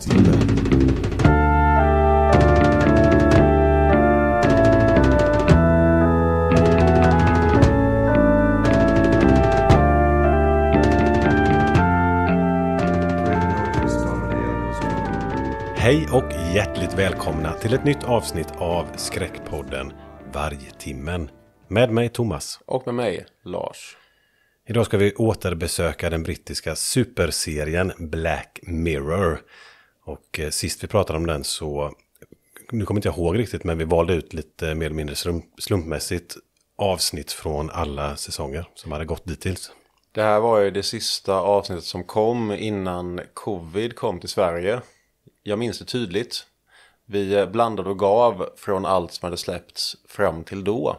tiden. Hej och hjärtligt välkomna till ett nytt avsnitt av skräckpodden Vargtimmen. Med mig Thomas. Och med mig Lars. Idag ska vi återbesöka den brittiska superserien Black Mirror. Och eh, sist vi pratade om den så, nu kommer inte jag ihåg riktigt, men vi valde ut lite mer eller mindre slumpmässigt avsnitt från alla säsonger som hade gått dittills. Det här var ju det sista avsnittet som kom innan covid kom till Sverige. Jag minns det tydligt. Vi eh, blandade och gav från allt som hade släppts fram till då.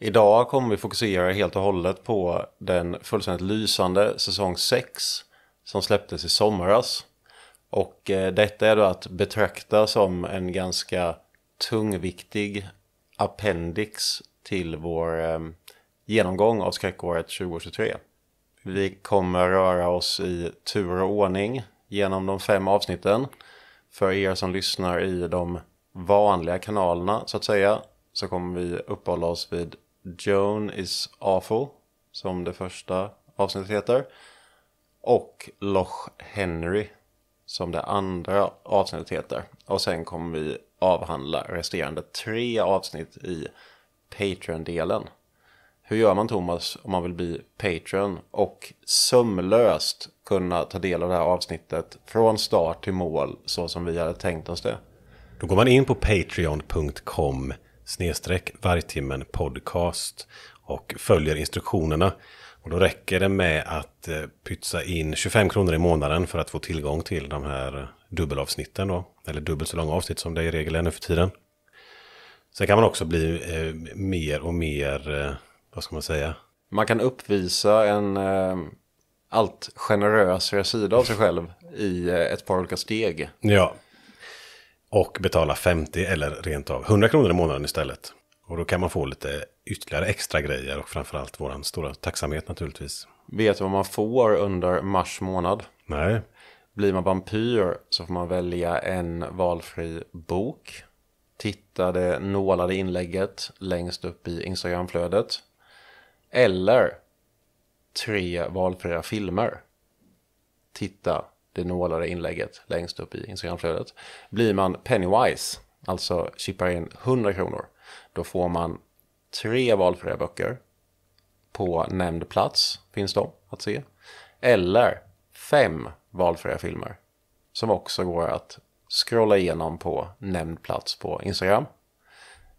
Idag kommer vi fokusera helt och hållet på den fullständigt lysande säsong 6 som släpptes i somras. Och eh, detta är då att betrakta som en ganska tungviktig appendix till vår eh, genomgång av skräckåret 2023. Vi kommer röra oss i tur och ordning genom de fem avsnitten. För er som lyssnar i de vanliga kanalerna så att säga så kommer vi uppehålla oss vid Joan is awful som det första avsnittet heter och Loch Henry som det andra avsnittet heter. Och sen kommer vi avhandla resterande tre avsnitt i Patreon-delen. Hur gör man Thomas om man vill bli Patreon och sömlöst kunna ta del av det här avsnittet från start till mål så som vi hade tänkt oss det? Då går man in på patreon.com snedstreck vargtimmen podcast och följer instruktionerna. Och då räcker det med att eh, pytsa in 25 kronor i månaden för att få tillgång till de här dubbelavsnitten då. Eller dubbelt så långa avsnitt som det är i regel är nu för tiden. Sen kan man också bli eh, mer och mer, eh, vad ska man säga? Man kan uppvisa en eh, allt generösare sida av sig själv i eh, ett par olika steg. Ja. Och betala 50 eller rent av 100 kronor i månaden istället. Och då kan man få lite ytterligare extra grejer och framförallt vår stora tacksamhet naturligtvis. Vet du vad man får under mars månad? Nej. Blir man vampyr så får man välja en valfri bok. Titta det nålade inlägget längst upp i Instagramflödet. Eller tre valfria filmer. Titta det nålade inlägget längst upp i Instagramflödet. Blir man Pennywise, alltså chippar in 100 kronor, då får man tre valfria böcker på nämnd plats finns de att se. Eller fem valfria filmer som också går att scrolla igenom på nämnd plats på Instagram.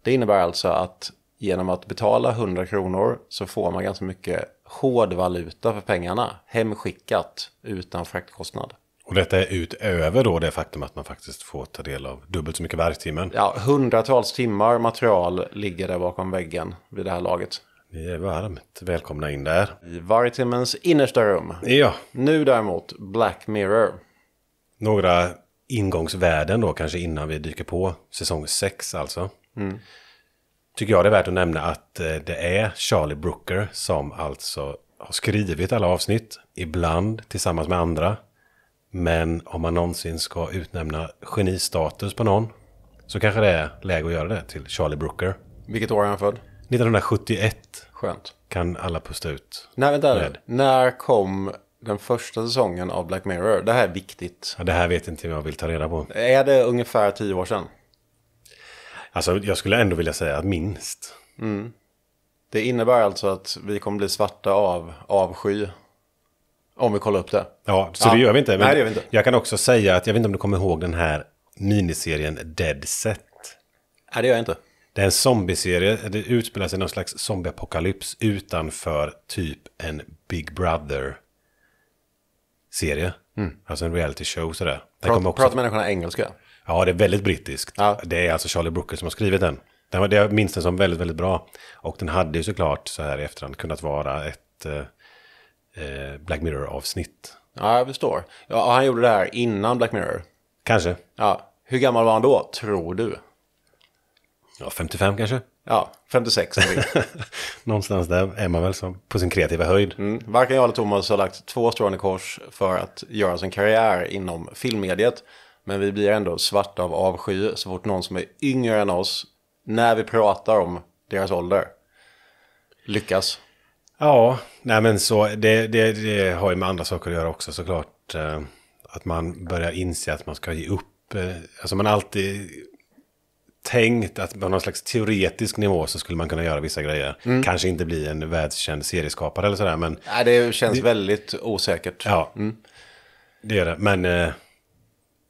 Det innebär alltså att genom att betala 100 kronor så får man ganska mycket hård valuta för pengarna hemskickat utan fraktkostnad detta är utöver då det faktum att man faktiskt får ta del av dubbelt så mycket verktimmen. Ja, hundratals timmar material ligger där bakom väggen vid det här laget. Ni är varmt välkomna in där. I vargtimmens innersta rum. Ja. Nu däremot, Black Mirror. Några ingångsvärden då kanske innan vi dyker på säsong 6 alltså. Mm. Tycker jag det är värt att nämna att eh, det är Charlie Brooker som alltså har skrivit alla avsnitt, ibland tillsammans med andra. Men om man någonsin ska utnämna genistatus på någon så kanske det är läge att göra det till Charlie Brooker. Vilket år är han född? 1971. Skönt. Kan alla pusta ut. Nej, vänta. Med. När kom den första säsongen av Black Mirror? Det här är viktigt. Ja, det här vet inte jag vill ta reda på. Är det ungefär tio år sedan? Alltså, jag skulle ändå vilja säga att minst. Mm. Det innebär alltså att vi kommer bli svarta av avsky om vi kollar upp det. Ja, så ja. det gör vi inte. Nej, det gör vi inte. Jag kan också säga att jag vet inte om du kommer ihåg den här miniserien Dead Set. Nej, det gör jag inte. Det är en zombieserie. Det utspelar sig någon slags zombieapokalyps utanför typ en Big Brother-serie. Mm. Alltså en reality show sådär. Pratar också... Prata människorna engelska? Ja, det är väldigt brittiskt. Ja. Det är alltså Charlie Brooker som har skrivit den. den var, jag minns den som väldigt, väldigt bra. Och den hade ju såklart så här i efterhand kunnat vara ett eh, eh, Black Mirror-avsnitt. Ja, jag förstår. Ja, han gjorde det här innan Black Mirror. Kanske. Ja. Hur gammal var han då, tror du? Ja, 55 kanske? Ja, 56. Någonstans där är man väl som på sin kreativa höjd. Mm. Varken jag eller Thomas har lagt två strån i kors för att göra sin karriär inom filmmediet. Men vi blir ändå svarta av avsky så fort någon som är yngre än oss, när vi pratar om deras ålder, lyckas. Ja, nej men så, det, det, det, har ju med andra saker att göra också såklart. Eh, att man börjar inse att man ska ge upp. Eh, alltså man har alltid tänkt att på någon slags teoretisk nivå så skulle man kunna göra vissa grejer. Mm. Kanske inte bli en världskänd serieskapare eller sådär men... Nej, det känns det, väldigt osäkert. Ja, mm. det gör det. Men eh,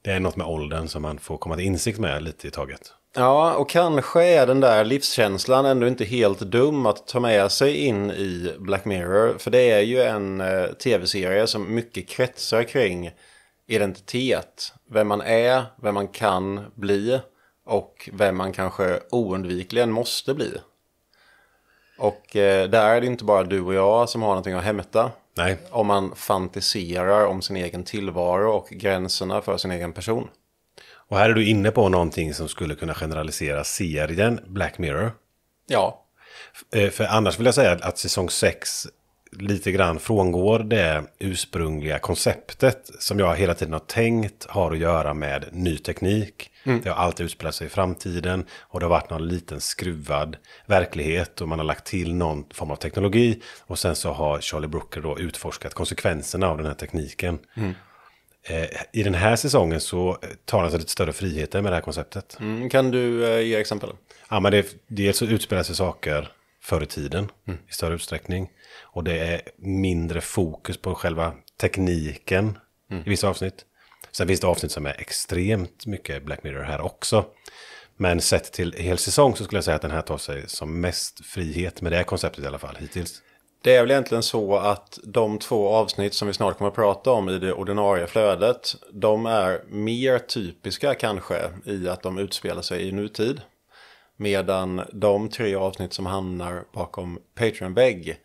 det är något med åldern som man får komma till insikt med lite i taget. Ja, och kanske är den där livskänslan ändå inte helt dum att ta med sig in i Black Mirror. För det är ju en eh, tv-serie som mycket kretsar kring identitet. Vem man är, vem man kan bli och vem man kanske oundvikligen måste bli. Och eh, där är det inte bara du och jag som har någonting att hämta. Nej. Om man fantiserar om sin egen tillvaro och gränserna för sin egen person. Och här är du inne på någonting som skulle kunna generalisera serien Black Mirror. Ja. Eh, för annars vill jag säga att säsong 6 lite grann frångår det ursprungliga konceptet som jag hela tiden har tänkt har att göra med ny teknik. Mm. Det har alltid utspelat sig i framtiden och det har varit någon liten skruvad verklighet och man har lagt till någon form av teknologi. Och sen så har Charlie Brooker då utforskat konsekvenserna av den här tekniken. Mm. Eh, I den här säsongen så tar han sig lite större friheter med det här konceptet. Mm, kan du eh, ge exempel? Ja, men det, dels så utspelar sig saker förr i tiden mm. i större utsträckning. Och det är mindre fokus på själva tekniken mm. i vissa avsnitt. Sen finns det avsnitt som är extremt mycket Black Mirror här också. Men sett till hel säsong så skulle jag säga att den här tar sig som mest frihet med det här konceptet i alla fall hittills. Det är väl egentligen så att de två avsnitt som vi snart kommer att prata om i det ordinarie flödet, de är mer typiska kanske i att de utspelar sig i nutid. Medan de tre avsnitt som hamnar bakom Patreon-vägg,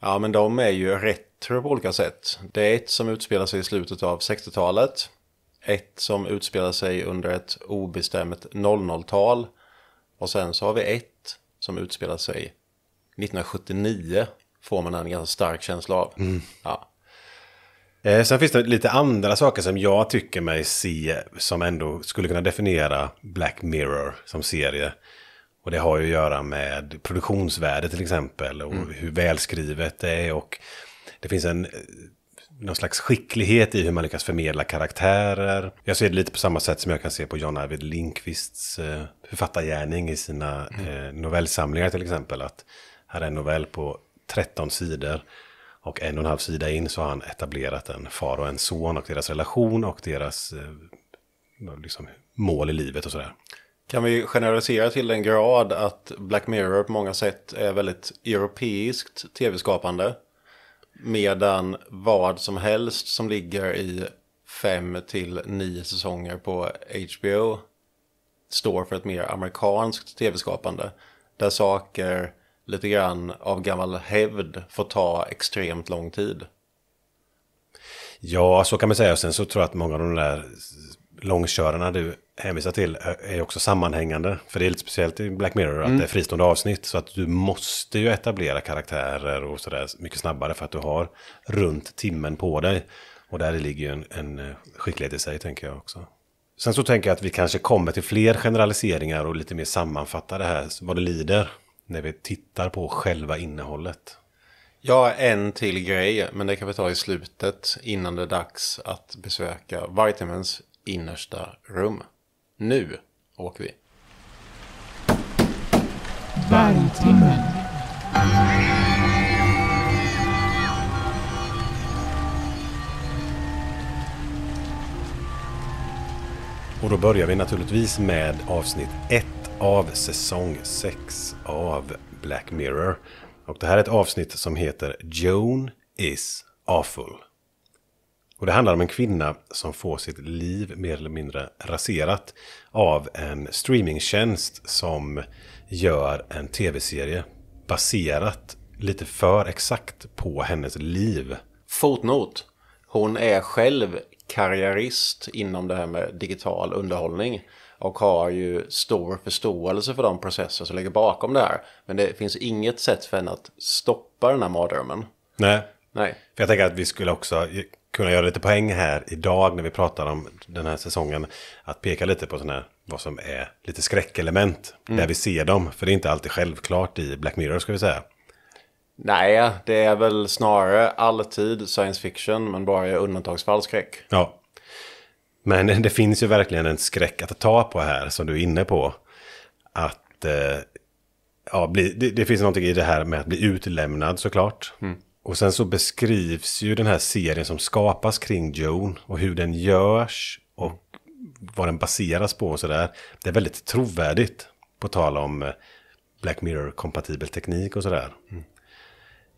ja men de är ju retro på olika sätt. Det är ett som utspelar sig i slutet av 60-talet, ett som utspelar sig under ett obestämt 00-tal och sen så har vi ett som utspelar sig 1979 får man en ganska stark känsla av. Mm. Ja. Eh, sen finns det lite andra saker som jag tycker mig se som ändå skulle kunna definiera Black Mirror som serie. Och det har ju att göra med produktionsvärde till exempel och mm. hur välskrivet det är och det finns en eh, någon slags skicklighet i hur man lyckas förmedla karaktärer. Jag ser det lite på samma sätt som jag kan se på John Arvid Lindqvists eh, författargärning i sina mm. novellsamlingar till exempel. Att här är en novell på 13 sidor. Och en och en halv sida in så har han etablerat en far och en son och deras relation och deras eh, liksom, mål i livet och sådär. Kan vi generalisera till den grad att Black Mirror på många sätt är väldigt europeiskt tv-skapande? Medan vad som helst som ligger i fem till nio säsonger på HBO står för ett mer amerikanskt tv-skapande. Där saker lite grann av gammal hävd får ta extremt lång tid. Ja, så kan man säga. Och sen så tror jag att många av de där långkörarna du hänvisar till är också sammanhängande. För det är lite speciellt i Black Mirror mm. att det är fristående avsnitt. Så att du måste ju etablera karaktärer och sådär mycket snabbare för att du har runt timmen på dig. Och där ligger ju en, en eh, skicklighet i sig tänker jag också. Sen så tänker jag att vi kanske kommer till fler generaliseringar och lite mer sammanfatta det här vad det lider när vi tittar på själva innehållet. Ja, en till grej, men det kan vi ta i slutet innan det är dags att besöka Vitamins innersta rum. Nu åker vi. Vargtimmen. Och då börjar vi naturligtvis med avsnitt 1 av säsong 6 av Black Mirror. Och det här är ett avsnitt som heter Joan is awful. Och det handlar om en kvinna som får sitt liv mer eller mindre raserat av en streamingtjänst som gör en tv-serie baserat lite för exakt på hennes liv. Fotnot. Hon är själv karriärist inom det här med digital underhållning och har ju stor förståelse för de processer som ligger bakom det här. Men det finns inget sätt för henne att stoppa den här mardrömmen. Nej. Nej. För jag tänker att vi skulle också kunna göra lite poäng här idag när vi pratar om den här säsongen. Att peka lite på sådana här, vad som är lite skräckelement. Mm. Där vi ser dem. För det är inte alltid självklart i Black Mirror ska vi säga. Nej, det är väl snarare alltid science fiction men bara i undantagsfall skräck. Ja, men det finns ju verkligen en skräck att ta på här, som du är inne på. Att eh, ja, bli, det, det, finns någonting i det här med att bli utlämnad såklart. Mm. Och sen så beskrivs ju den här serien som skapas kring Joan och hur den görs och vad den baseras på och sådär. Det är väldigt trovärdigt, på tal om eh, Black Mirror-kompatibel teknik och sådär. Mm.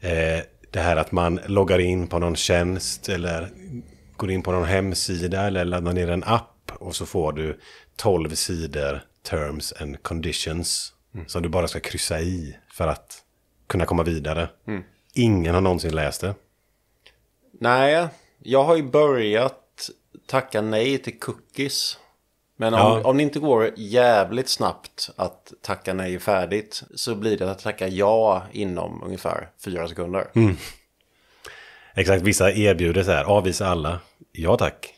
Eh, det här att man loggar in på någon tjänst eller går in på någon hemsida eller laddar ner en app och så får du 12 sidor terms and conditions mm. som du bara ska kryssa i för att kunna komma vidare. Mm. Ingen har någonsin läst det. Nej, jag har ju börjat tacka nej till cookies. Men om, ja. om det inte går jävligt snabbt att tacka nej färdigt så blir det att tacka ja inom ungefär fyra sekunder. Mm. Exakt, vissa erbjuder så här, avvisa alla. Ja tack.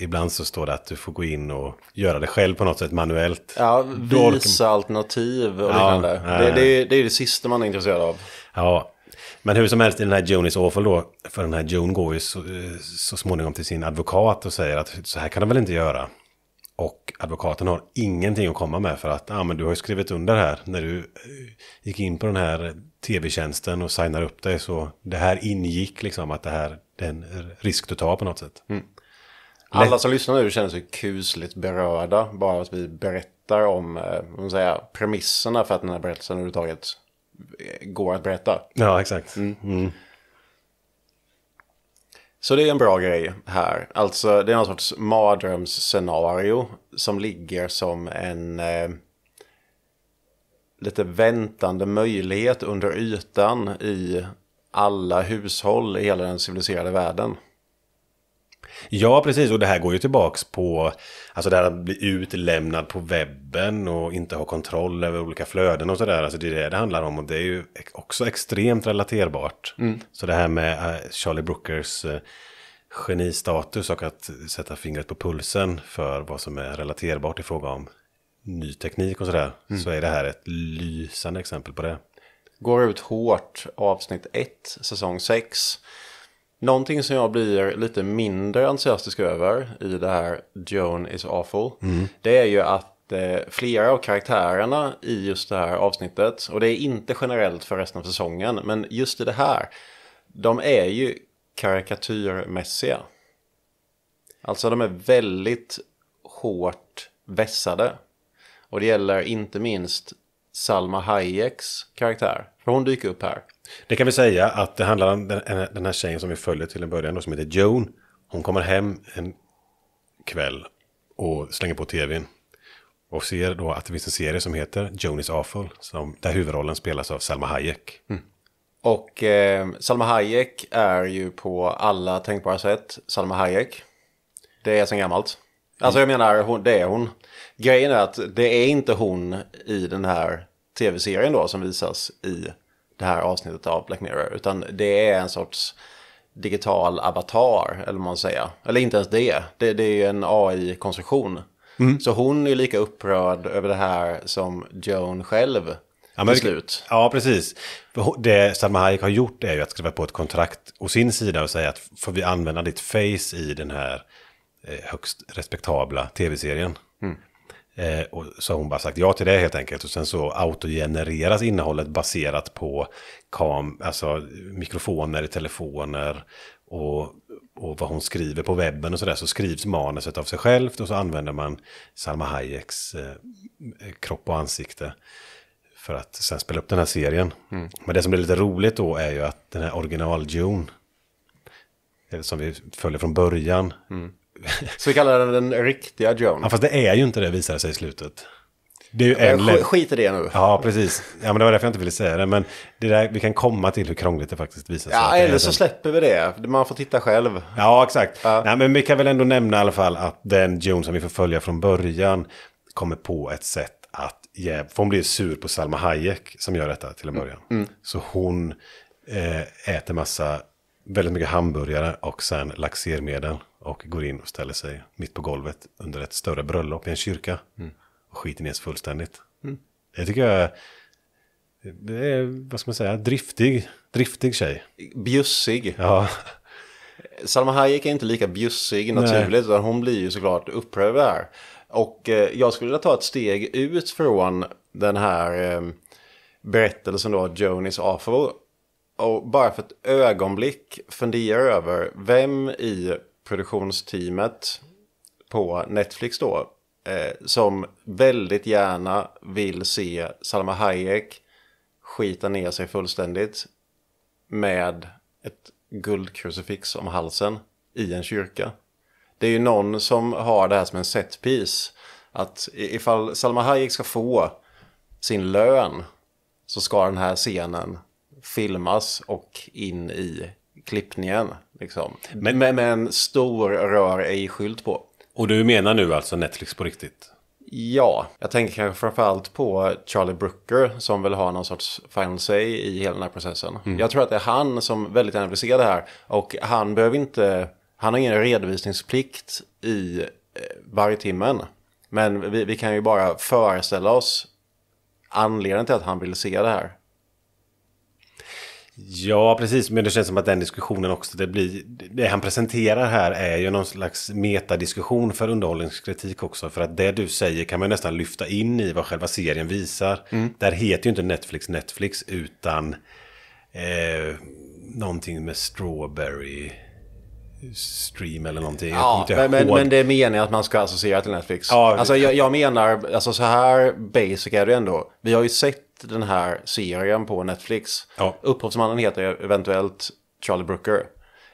Ibland så står det att du får gå in och göra det själv på något sätt manuellt. Ja, visa alternativ och ja, liknande. Äh. Det, det, det är det sista man är intresserad av. Ja, men hur som helst i den här Joan is awful då, för den här Joan går ju så, eh, så, småningom till sin advokat och säger att så här kan de väl inte göra. Och advokaten har ingenting att komma med för att ah, men du har ju skrivit under här när du eh, gick in på den här tv-tjänsten och signar upp dig. Så det här ingick liksom att det här det är en risk du tar på något sätt. Mm. Alla som lyssnar nu känner sig kusligt berörda. Bara att vi berättar om eh, man säga, premisserna för att den här berättelsen överhuvudtaget går att berätta. Ja, exakt. Mm. Mm. Så det är en bra grej här. Alltså det är någon sorts mardrömsscenario som ligger som en eh, lite väntande möjlighet under ytan i alla hushåll i hela den civiliserade världen. Ja, precis. Och det här går ju tillbaks på Alltså det här att bli utlämnad på webben och inte ha kontroll över olika flöden och sådär. Alltså det är det det handlar om och det är ju också extremt relaterbart. Mm. Så det här med eh, Charlie Brookers eh, genistatus och att sätta fingret på pulsen för vad som är relaterbart i fråga om ny teknik och sådär. Mm. Så är det här ett lysande exempel på det. Går ut hårt avsnitt 1, säsong 6. Någonting som jag blir lite mindre entusiastisk över i det här Joan is awful. Mm. Det är ju att eh, flera av karaktärerna i just det här avsnittet, och det är inte generellt för resten av säsongen, men just i det här, de är ju karikatyrmässiga. Alltså de är väldigt hårt vässade. Och det gäller inte minst Salma Hayeks karaktär, för hon dyker upp här. Det kan vi säga att det handlar om den här tjejen som vi följer till en början, då, som heter Joan. Hon kommer hem en kväll och slänger på tvn. Och ser då att det finns en serie som heter Joan is awful, som, där huvudrollen spelas av Salma Hayek. Mm. Och eh, Salma Hayek är ju på alla tänkbara sätt Salma Hayek. Det är sen gammalt. Alltså jag menar, hon, det är hon. Grejen är att det är inte hon i den här tv-serien då som visas i det här avsnittet av Black Mirror, utan det är en sorts digital avatar, eller man säger. Eller inte ens det, det, det är ju en AI-konstruktion. Mm. Så hon är lika upprörd över det här som Joan själv ja, men, slut. Ja, precis. Det Salma Hayek har gjort är ju att skriva på ett kontrakt å sin sida och säga att får vi använda ditt face i den här eh, högst respektabla tv-serien. Mm. Eh, och så har hon bara sagt ja till det helt enkelt. Och sen så autogenereras innehållet baserat på kam, alltså mikrofoner i telefoner och, och vad hon skriver på webben och sådär. Så skrivs manuset av sig självt och så använder man Salma Hayeks eh, kropp och ansikte för att sen spela upp den här serien. Mm. Men det som blir lite roligt då är ju att den här original June, eh, som vi följer från början, mm. Så vi kallar den den riktiga Joan. Ja, fast det är ju inte det visar sig i slutet. Det är ju en lätt... Skit i det nu. Ja, precis. Ja, men det var därför jag inte ville säga det. Men det där, vi kan komma till hur krångligt det faktiskt visar sig. Ja, eller så släpper vi det. Man får titta själv. Ja, exakt. Ja. Nej, men vi kan väl ändå nämna i alla fall att den Joan som vi får följa från början kommer på ett sätt att... Yeah, för hon blir sur på Salma Hayek som gör detta till en mm. början. Mm. Så hon eh, äter massa, väldigt mycket hamburgare och sen laxermedel och går in och ställer sig mitt på golvet under ett större bröllop i en kyrka mm. och skiter ner sig fullständigt. Mm. Det tycker jag är... det är, vad ska man säga, driftig, driftig tjej. Bjussig. Ja. Salma Hayek är inte lika bjussig naturligt, utan hon blir ju såklart upprörd där. Och eh, jag skulle vilja ta ett steg ut från den här eh, berättelsen då, Jonis Afro. Och bara för ett ögonblick fundera över vem i produktionsteamet på Netflix då. Eh, som väldigt gärna vill se Salma Hayek skita ner sig fullständigt med ett guldkrucifix om halsen i en kyrka. Det är ju någon som har det här som en setpiece. Att ifall Salma Hayek ska få sin lön så ska den här scenen filmas och in i klippningen. Liksom. Med, mm. med, med en stor rör ej-skylt på. Och du menar nu alltså Netflix på riktigt? Ja, jag tänker kanske framförallt på Charlie Brooker som vill ha någon sorts final say i hela den här processen. Mm. Jag tror att det är han som väldigt gärna vill se det här och han behöver inte, han har ingen redovisningsplikt i eh, varje timmen. Men vi, vi kan ju bara föreställa oss anledningen till att han vill se det här. Ja, precis. Men det känns som att den diskussionen också, det blir... Det han presenterar här är ju någon slags metadiskussion för underhållningskritik också. För att det du säger kan man nästan lyfta in i vad själva serien visar. Mm. Där heter ju inte Netflix Netflix, utan... Eh, någonting med strawberry stream eller någonting. Ja, men, men, men det är meningen att man ska associera till Netflix. Ja, alltså jag, jag menar, alltså så här basic är det ändå. Vi har ju sett den här serien på Netflix. Ja. Upphovsmannen heter eventuellt Charlie Brooker.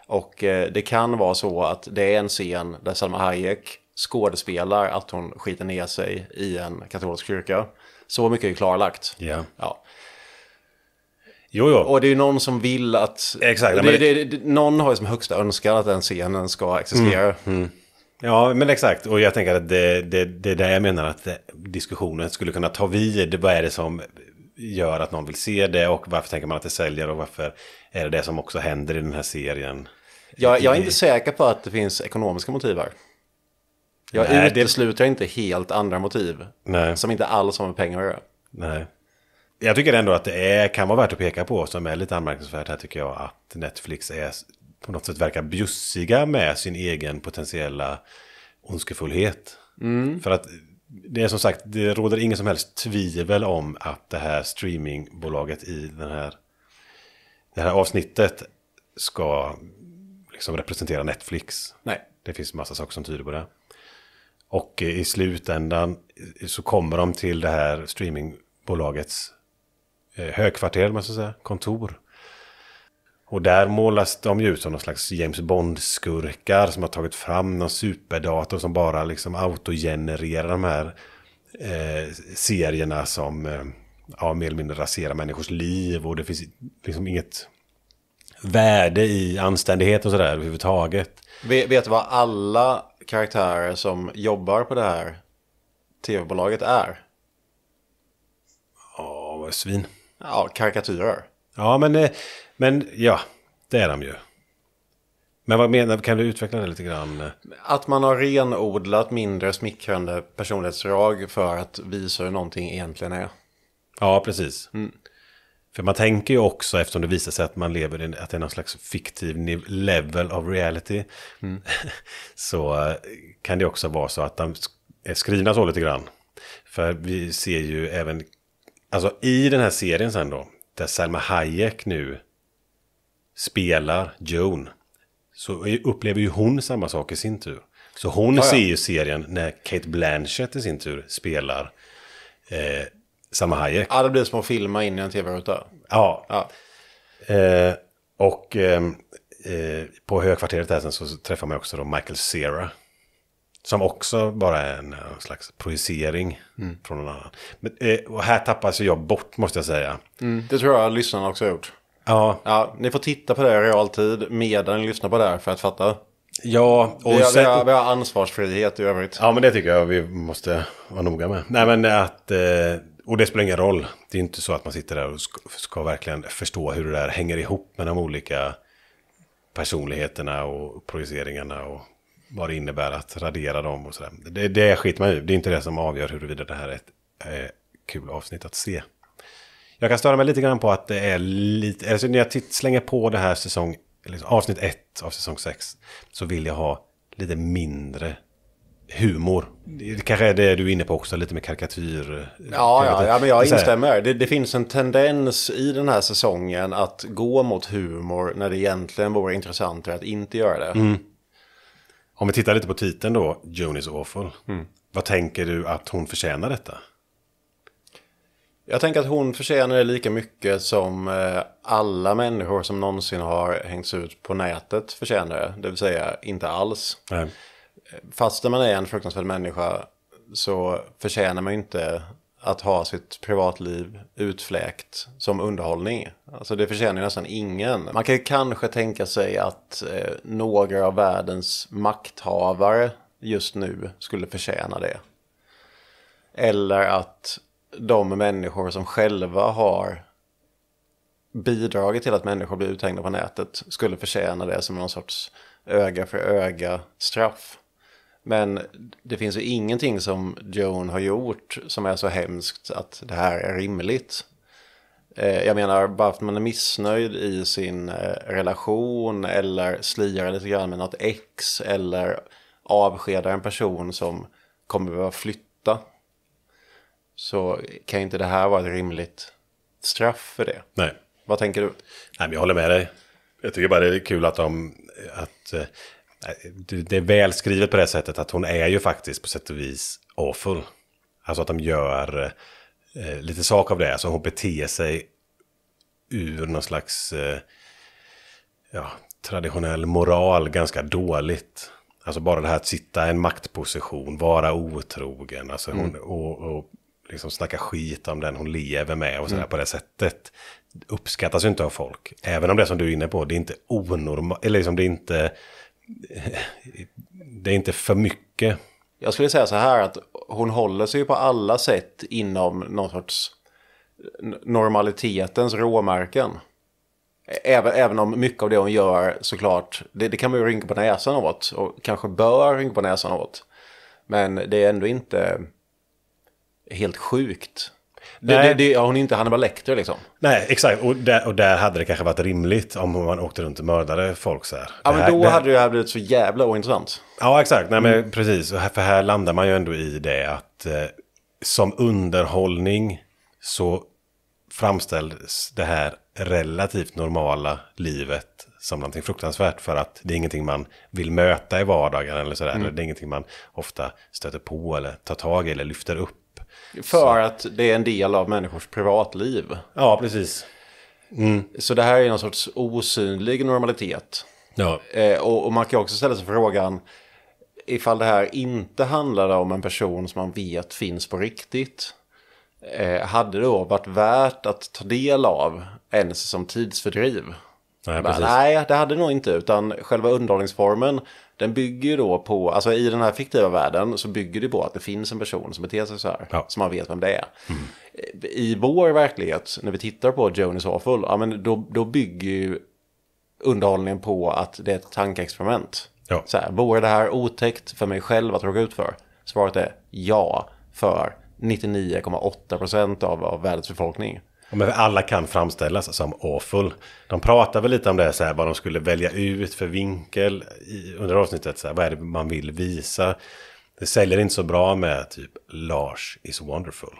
Och eh, det kan vara så att det är en scen där Salma Hayek skådespelar att hon skiter ner sig i en katolsk kyrka. Så mycket är klarlagt. Yeah. Ja. Jo, jo. Och det är ju någon som vill att... Exakt. Det, men... det, det, någon har ju som högsta önskan att den scenen ska existera. Mm, mm. Ja, men exakt. Och jag tänker att det är det, det där jag menar att diskussionen skulle kunna ta vid. Vad är det som gör att någon vill se det och varför tänker man att det säljer och varför är det det som också händer i den här serien? Jag, jag är inte säker på att det finns ekonomiska motiv här. Jag Nej, utesluter det... inte helt andra motiv Nej. som inte alls har med pengar att göra. Nej. Jag tycker ändå att det är, kan vara värt att peka på som är lite anmärkningsvärt här tycker jag att Netflix är på något sätt verkar bjussiga med sin egen potentiella ondskefullhet. Mm. För att det är som sagt, det råder ingen som helst tvivel om att det här streamingbolaget i den här, det här avsnittet ska liksom representera Netflix. Nej. Det finns massa saker som tyder på det. Och i slutändan så kommer de till det här streamingbolagets eh, högkvarter, man ska säga, kontor. Och där målas de ju ut som någon slags James Bond-skurkar som har tagit fram någon superdator som bara liksom autogenererar de här eh, serierna som eh, ja, mer eller mindre raserar människors liv och det finns liksom inget värde i anständighet och sådär överhuvudtaget. Vet, du vad alla karaktärer som jobbar på det här tv-bolaget är? Ja, oh, svin. Ja, karikatyrer. Ja, men, eh, men ja, det är de ju. Men vad menar Kan du utveckla det lite grann? Att man har renodlat mindre smickrande personlighetsdrag för att visa hur någonting egentligen är. Ja, precis. Mm. För man tänker ju också, eftersom det visar sig att man lever i att det är någon slags fiktiv level of reality, mm. så eh, kan det också vara så att de är skrivna så lite grann. För vi ser ju även, alltså i den här serien sen då, där Selma Hayek nu spelar Joan, så upplever ju hon samma sak i sin tur. Så hon ah, ser ju serien när Kate Blanchett i sin tur spelar eh, Salma Hayek. Ja, det blir som att filma in i en tv-ruta. Ja. ja. Eh, och ehm, eh, på högkvarteret där sen så träffar man också då Michael Cera. Som också bara är en, eh, slags projicering mm. från någon annan. Men, eh, och här tappas jag bort måste jag säga. Mm. Det tror jag lyssnarna också har gjort. Ja. ja. Ni får titta på det i realtid medan ni lyssnar på det här för att fatta. Ja, och vi, har, sen... vi, har, vi har ansvarsfrihet i övrigt. Ja, men det tycker jag vi måste vara noga med. Nej, men att... Eh, och det spelar ingen roll. Det är inte så att man sitter där och ska, ska verkligen förstå hur det där hänger ihop med de olika personligheterna och projiceringarna och vad det innebär att radera dem och sådär. Det, det skiter man i. Det är inte det som avgör huruvida det här är ett eh, kul avsnitt att se. Jag kan störa mig lite grann på att det är lite, alltså när jag slänger på det här säsong, liksom, avsnitt 1 av säsong 6, så vill jag ha lite mindre humor. Det kanske är det du är inne på också, lite mer karikatyr. Ja, ja, ja men jag instämmer. Det, det, finns en tendens i den här säsongen att gå mot humor när det egentligen vore intressantare att inte göra det. Mm. Om vi tittar lite på titeln då, Joan is awful. Mm. Vad tänker du att hon förtjänar detta? Jag tänker att hon förtjänar det lika mycket som eh, alla människor som någonsin har hängts ut på nätet förtjänar det. Det vill säga inte alls. Nej. Eh, fastän man är en fruktansvärd människa så förtjänar man inte att ha sitt privatliv utfläkt som underhållning. Alltså det förtjänar ju nästan ingen. Man kan ju kanske tänka sig att eh, några av världens makthavare just nu skulle förtjäna det. Eller att de människor som själva har bidragit till att människor blir uthängda på nätet skulle förtjäna det som någon sorts öga för öga straff. Men det finns ju ingenting som Joan har gjort som är så hemskt att det här är rimligt. Eh, jag menar, bara för att man är missnöjd i sin eh, relation eller slirar lite grann med något ex eller avskedar en person som kommer behöva flytta. Så kan inte det här vara ett rimligt straff för det? Nej. Vad tänker du? Nej, men jag håller med dig. Jag tycker bara det är kul att de... Att, eh, det är välskrivet på det sättet att hon är ju faktiskt på sätt och vis awful. Alltså att de gör eh, lite sak av det. Alltså hon beter sig ur någon slags eh, ja, traditionell moral ganska dåligt. Alltså bara det här att sitta i en maktposition, vara otrogen, alltså hon, mm. och, och liksom snacka skit om den hon lever med och sådär mm. på det sättet. Uppskattas ju inte av folk. Även om det som du är inne på, det är inte onormalt, eller liksom det är inte det är inte för mycket. Jag skulle säga så här att hon håller sig på alla sätt inom någon sorts normalitetens råmärken. Även, även om mycket av det hon gör såklart, det, det kan man ju rynka på näsan åt och kanske bör rynka på näsan åt. Men det är ändå inte helt sjukt. Det, det, det, ja, hon är inte Hannibal Lecter liksom. Nej, exakt. Och där, och där hade det kanske varit rimligt om man åkte runt och mördade folk så här. Ja, men då här, hade det här blivit så jävla ointressant. Ja, exakt. Nej, men mm. precis. För här landar man ju ändå i det att eh, som underhållning så framställs det här relativt normala livet som någonting fruktansvärt för att det är ingenting man vill möta i vardagen eller sådär. Mm. Det är ingenting man ofta stöter på eller tar tag i eller lyfter upp. För så. att det är en del av människors privatliv. Ja, precis. Mm. Så det här är någon sorts osynlig normalitet. Ja. Eh, och, och, man kan också ställa sig frågan ifall det här inte handlade om en person som man vet finns på riktigt. Eh, hade det då varit värt att ta del av ens som tidsfördriv? Nej, Men, nej, det hade det nog inte, utan själva underhållningsformen den bygger ju då på, alltså i den här fiktiva världen så bygger det på att det finns en person som beter sig så här. Ja. Så man vet vem det är. Mm. Eh, I vår verklighet, när vi tittar på Jonas Awful, ja men då, då bygger ju underhållningen på att det är ett tankeexperiment. Ja. Så här, vore det här otäckt för mig själv att råka ut för? Svaret är ja, för 99,8% av, av världens befolkning. Men alla kan framställas som awful. De pratar väl lite om det, så här, vad de skulle välja ut för vinkel i, under avsnittet. Så här, vad är det man vill visa? Det säljer inte så bra med typ Lars is wonderful.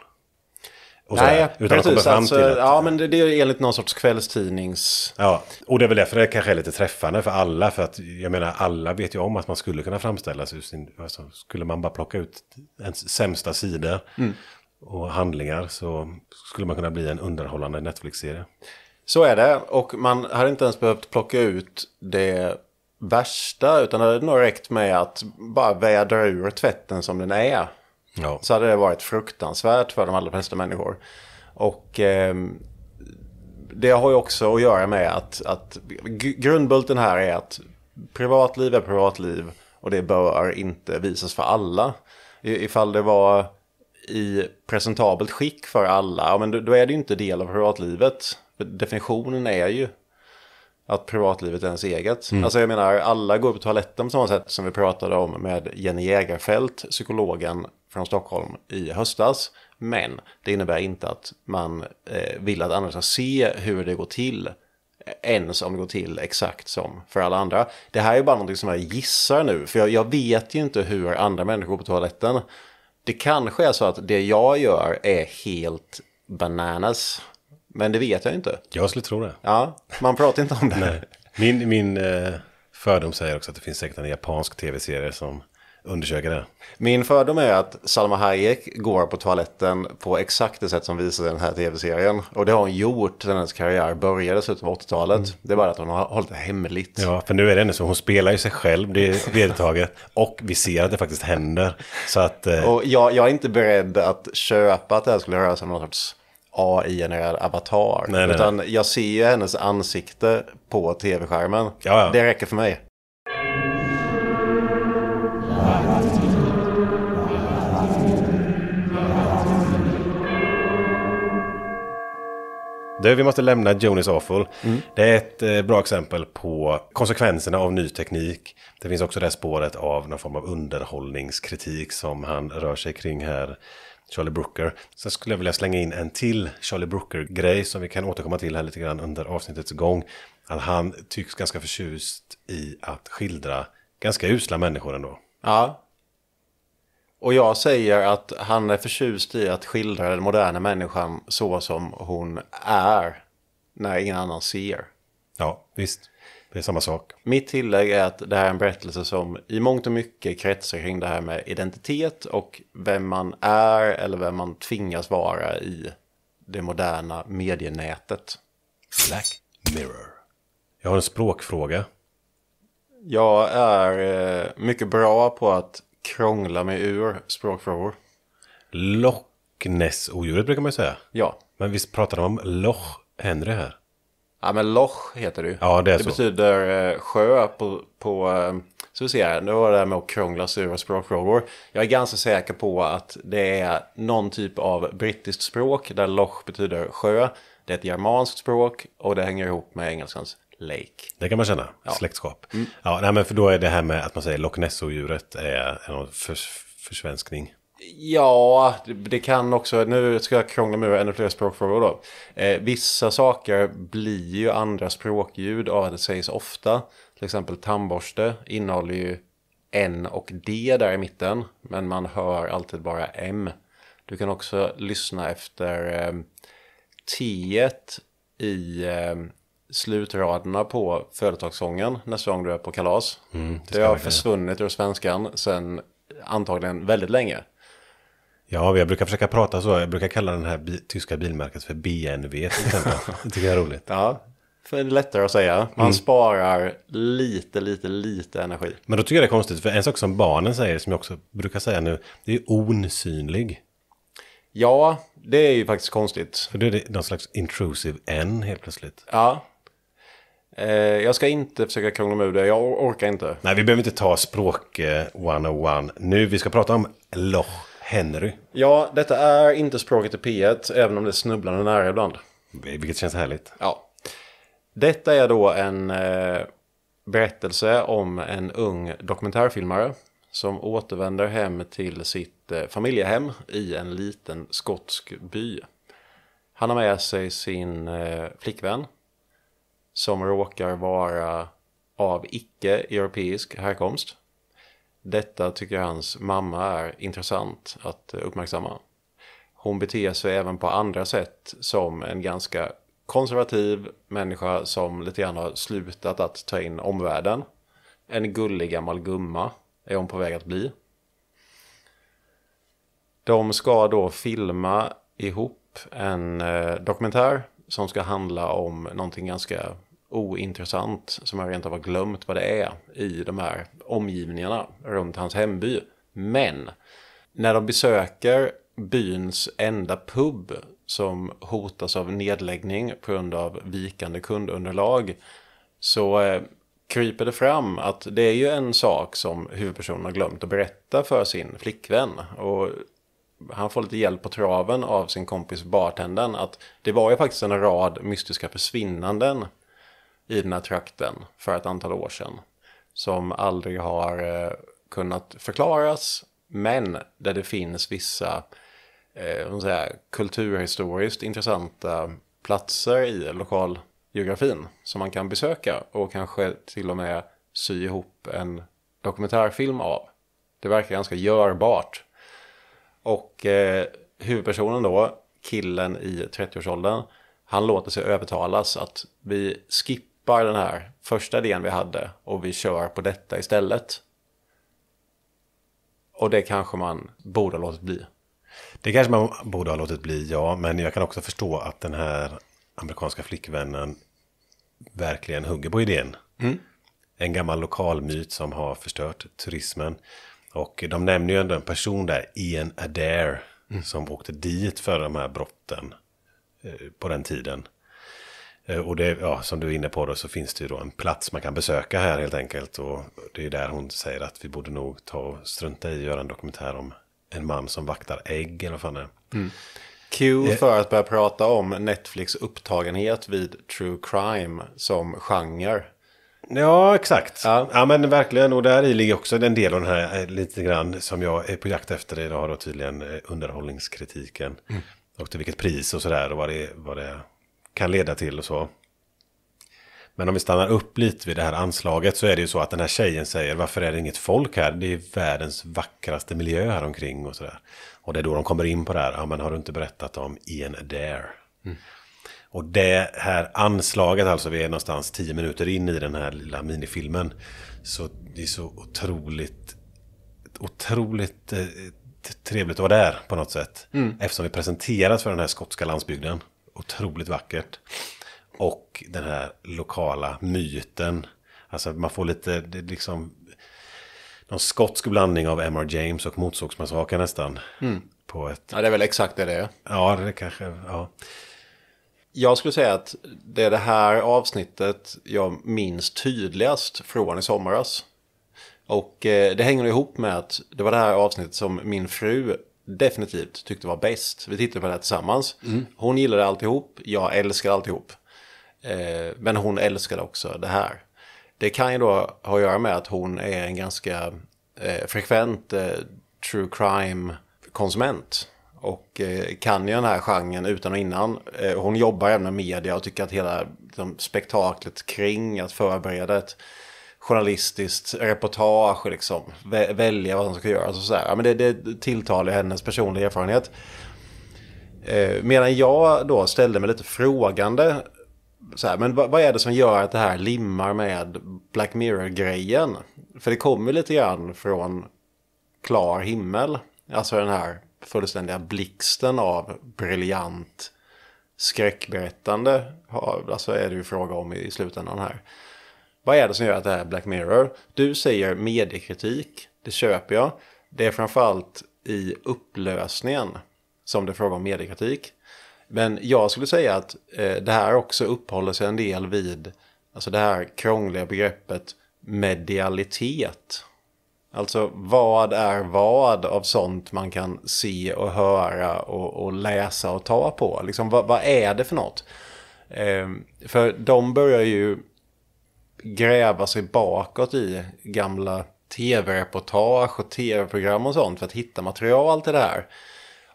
Och Nej, här, utan precis. alltså, att, ja, men det, det, är enligt någon sorts kvällstidnings... Ja, och det är väl därför det kanske är lite träffande för alla. För att jag menar, alla vet ju om att man skulle kunna framställas ur sin... Alltså, skulle man bara plocka ut ens sämsta sida mm och handlingar så skulle man kunna bli en underhållande Netflix-serie. Så är det. Och man hade inte ens behövt plocka ut det värsta. Utan det hade nog räckt med att bara vädra ur tvätten som den är. Ja. Så hade det varit fruktansvärt för de allra flesta människor. Och eh, det har ju också att göra med att, att grundbulten här är att privatliv är privatliv. Och det bör inte visas för alla. Ifall det var i presentabelt skick för alla, ja, men då, är det ju inte del av privatlivet. Definitionen är ju att privatlivet är ens eget. Mm. Alltså jag menar, alla går på toaletten på samma sätt som vi pratade om med Jenny Jägerfält, psykologen från Stockholm i höstas. Men det innebär inte att man eh, vill att andra ska se hur det går till. Ens om det går till exakt som för alla andra. Det här är bara någonting som jag gissar nu, för jag, jag vet ju inte hur andra människor på toaletten. Det kanske är så att det jag gör är helt bananas. Men det vet jag inte. Jag skulle tro det. Ja, man pratar inte om det. Nej. Min, min eh, fördom säger också att det finns säkert en japansk tv-serie som undersöka det. Min fördom är att Salma Hayek går på toaletten på exakt det sätt som visas i den här tv-serien. Och det har hon gjort sedan hennes karriär började i slutet av 80-talet. Mm. Det är bara att hon har hållit det hemligt. Ja, för nu är det ändå så. Hon spelar ju sig själv, det är vedertaget. och vi ser att det faktiskt händer. Så att, eh... Och jag, jag är inte beredd att köpa att det här skulle röra sig om någon sorts AI-genererad avatar. Nej, nej, utan jag ser ju hennes ansikte på tv-skärmen. Ja, ja. Det räcker för mig. Du, vi måste lämna Jonis Awful. Mm. Det är ett eh, bra exempel på konsekvenserna av ny teknik. Det finns också det spåret av någon form av underhållningskritik som han rör sig kring här. Charlie Brooker. Sen skulle jag vilja slänga in en till Charlie Brooker-grej som vi kan återkomma till här lite grann under avsnittets gång. Att han tycks ganska förtjust i att skildra ganska usla människor ändå. Ja, och jag säger att han är förtjust i att skildra den moderna människan så som hon är när ingen annan ser. Ja, visst. Det är samma sak. Mitt tillägg är att det här är en berättelse som i mångt och mycket kretsar kring det här med identitet och vem man är eller vem man tvingas vara i det moderna medienätet. Black Mirror. Jag har en språkfråga. Jag är eh, mycket bra på att krångla mig ur språkfrågor. Loch Ness-odjuret brukar man ju säga. Ja. Men visst pratar de om Loch Henry här? Ja, men Loch heter det ju. Ja, det är det så. Det betyder eh, sjö på... på eh, så vi ser nu var det där med att krångla sig ur språkfrågor. Jag är ganska säker på att det är någon typ av brittiskt språk där Loch betyder sjö. Det är ett germanskt språk och det hänger ihop med engelskans Lake. Det kan man känna, ja. släktskap. Mm. Ja, nej, men för då är det här med att man säger Loch Ness-odjuret är en för, försvenskning. Ja, det, kan också, nu ska jag krångla mig med ännu fler språkfrågor då. Eh, vissa saker blir ju andra språkljud av att det sägs ofta. Till exempel tandborste innehåller ju N och D där i mitten, men man hör alltid bara M. Du kan också lyssna efter eh, T i eh, slutraderna på företagssången nästa gång du är på kalas. Mm, det, det har försvunnit ur svenskan sedan antagligen väldigt länge. Ja, jag brukar försöka prata så. Jag brukar kalla den här bi tyska bilmärket för BNV det tycker jag är roligt. Ja, för det är lättare att säga. Man mm. sparar lite, lite, lite energi. Men då tycker jag det är konstigt, för en sak som barnen säger, som jag också brukar säga nu, det är osynlig. Ja, det är ju faktiskt konstigt. För då är det någon slags intrusive N helt plötsligt. Ja, Eh, jag ska inte försöka krångla mig ur det, jag orkar inte. Nej, vi behöver inte ta språk 101 eh, nu. Vi ska prata om Loch Henry. Ja, detta är inte språket i P1, även om det är snubblande nära ibland. Vilket känns härligt. Ja. Detta är då en eh, berättelse om en ung dokumentärfilmare som återvänder hem till sitt eh, familjehem i en liten skotsk by. Han har med sig sin eh, flickvän som råkar vara av icke-europeisk härkomst. Detta tycker hans mamma är intressant att uppmärksamma. Hon beter sig även på andra sätt som en ganska konservativ människa som lite grann har slutat att ta in omvärlden. En gullig gammal gumma är hon på väg att bli. De ska då filma ihop en eh, dokumentär som ska handla om någonting ganska ointressant, som jag rent av har glömt vad det är, i de här omgivningarna runt hans hemby. Men när de besöker byns enda pub som hotas av nedläggning på grund av vikande kundunderlag så eh, kryper det fram att det är ju en sak som huvudpersonen har glömt att berätta för sin flickvän. Och han får lite hjälp på traven av sin kompis bartendern att det var ju faktiskt en rad mystiska försvinnanden i den här trakten för ett antal år sedan. Som aldrig har eh, kunnat förklaras, men där det finns vissa eh, säga, kulturhistoriskt intressanta platser i lokalgeografin som man kan besöka och kanske till och med sy ihop en dokumentärfilm av. Det verkar ganska görbart. Och eh, huvudpersonen då, killen i 30-årsåldern, han låter sig övertalas att vi skippar droppar den här första idén vi hade och vi kör på detta istället. Och det kanske man borde ha låtit bli. Det kanske man borde ha låtit bli, ja. Men jag kan också förstå att den här amerikanska flickvännen verkligen hugger på idén. Mm. En gammal lokalmyt som har förstört turismen. Och de nämner ju ändå en person där, Ian Adair, mm. som åkte dit för de här brotten eh, på den tiden. Eh, och det, ja, som du är inne på då, så finns det ju då en plats man kan besöka här helt enkelt. Och det är där hon säger att vi borde nog ta och strunta i att göra en dokumentär om en man som vaktar ägg eller vad fan det är. Mm. Q för eh. att börja prata om Netflix upptagenhet vid true crime som genre. Ja, exakt. Ja. ja. men verkligen. Och där i ligger också den del av den här eh, lite grann som jag är på jakt efter idag då tydligen underhållningskritiken. Mm. Och till vilket pris och sådär och vad det, vad det kan leda till och så. Men om vi stannar upp lite vid det här anslaget så är det ju så att den här tjejen säger varför är det inget folk här? Det är världens vackraste miljö här omkring och sådär. Och det är då de kommer in på det här, ja men har du inte berättat om Ian Adair? Mm. Och det här anslaget, alltså vi är någonstans tio minuter in i den här lilla minifilmen. Så det är så otroligt, otroligt eh, trevligt att vara där på något sätt. Mm. Eftersom vi presenteras för den här skotska landsbygden otroligt vackert. Och den här lokala myten. Alltså man får lite, det liksom... Någon skotsk blandning av M.R. James och Motorsågsmassakern nästan. Mm. På ett... Ja, det är väl exakt det det är. Ja, det kanske, ja. Jag skulle säga att det är det här avsnittet jag minns tydligast från i somras. Och eh, det hänger ihop med att det var det här avsnittet som min fru definitivt tyckte var bäst. Vi tittade på det här tillsammans. Mm. Hon gillade alltihop, jag älskar alltihop. Eh, men hon älskade också det här. Det kan ju då ha att göra med att hon är en ganska eh, frekvent eh, true crime-konsument. Och eh, kan ju den här genren utan och innan. Eh, hon jobbar även med media och tycker att hela liksom, spektaklet kring att förbereda ett journalistiskt reportage, liksom, välja vad hon ska göra. och alltså sådär. Ja, men det, det tilltalar hennes personliga erfarenhet. Eh, medan jag då ställde mig lite frågande. Så här, men vad är det som gör att det här limmar med Black Mirror-grejen? För det kommer lite grann från klar himmel. Alltså den här fullständiga blixten av briljant skräckberättande. Alltså är det ju fråga om i slutändan här. Vad är det som gör att det här är Black Mirror? Du säger mediekritik, det köper jag. Det är framförallt i upplösningen som det är fråga om mediekritik. Men jag skulle säga att eh, det här också uppehåller sig en del vid alltså det här krångliga begreppet medialitet. Alltså vad är vad av sånt man kan se och höra och, och läsa och ta på? Liksom vad, vad är det för något? Eh, för de börjar ju gräva sig bakåt i gamla tv-reportage och tv-program och sånt för att hitta material till det här.